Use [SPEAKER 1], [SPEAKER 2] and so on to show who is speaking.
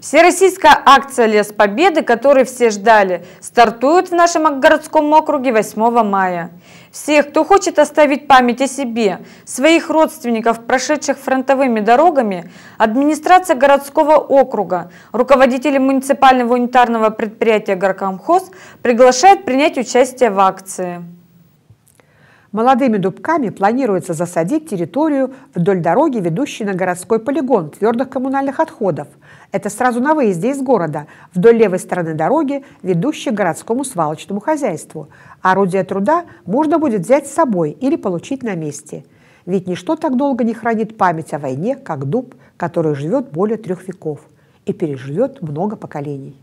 [SPEAKER 1] Всероссийская акция «Лес Победы», которую все ждали, стартует в нашем городском округе 8 мая. Всех, кто хочет оставить память о себе, своих родственников, прошедших фронтовыми дорогами, администрация городского округа, руководители муниципального унитарного предприятия «Горкомхоз» приглашает принять участие в акции.
[SPEAKER 2] Молодыми дубками планируется засадить территорию вдоль дороги, ведущей на городской полигон твердых коммунальных отходов. Это сразу на выезде из города, вдоль левой стороны дороги, ведущей к городскому свалочному хозяйству. Орудие труда можно будет взять с собой или получить на месте. Ведь ничто так долго не хранит память о войне, как дуб, который живет более трех веков и переживет много поколений.